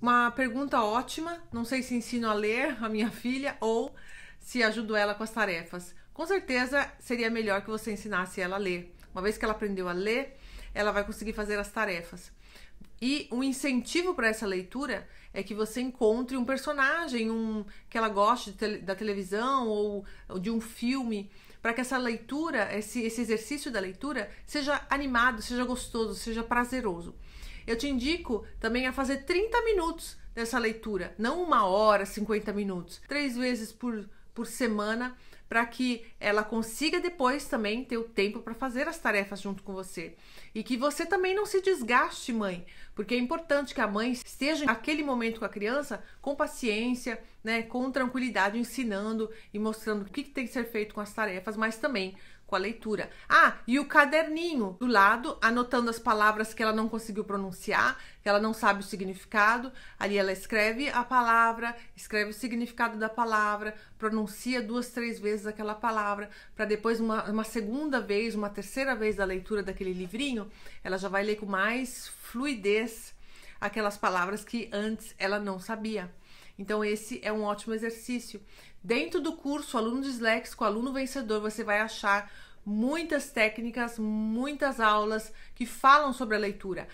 Uma pergunta ótima. Não sei se ensino a ler a minha filha ou se ajudo ela com as tarefas. Com certeza seria melhor que você ensinasse ela a ler. Uma vez que ela aprendeu a ler, ela vai conseguir fazer as tarefas. E um incentivo para essa leitura é que você encontre um personagem, um que ela goste te, da televisão ou, ou, de um filme, para que essa leitura, esse, esse exercício da leitura, seja animado, seja gostoso, seja prazeroso. Eu te indico também a fazer 30 minutos dessa leitura, não uma hora, 50 minutos, três vezes por, por semana para que ela consiga depois também ter o tempo para fazer as tarefas junto com você. E que você também não se desgaste, mãe, porque é importante que a mãe esteja naquele momento com a criança com paciência, né, com tranquilidade, ensinando e mostrando o que, que tem que ser feito com as tarefas, mas também com a leitura. Ah, e o caderninho do lado, anotando as palavras que ela não conseguiu pronunciar, que ela não sabe o significado. Ali ela escreve a palavra, escreve o significado da palavra, pronuncia duas, três vezes vezes aquela palavra, para depois uma, uma segunda vez, uma terceira vez da leitura daquele livrinho, ela já vai ler com mais fluidez aquelas palavras que antes ela não sabia. Então, esse é um ótimo exercício. Dentro do curso Aluno Disléxico, Aluno Vencedor, você vai achar muitas técnicas, muitas aulas que falam sobre a leitura.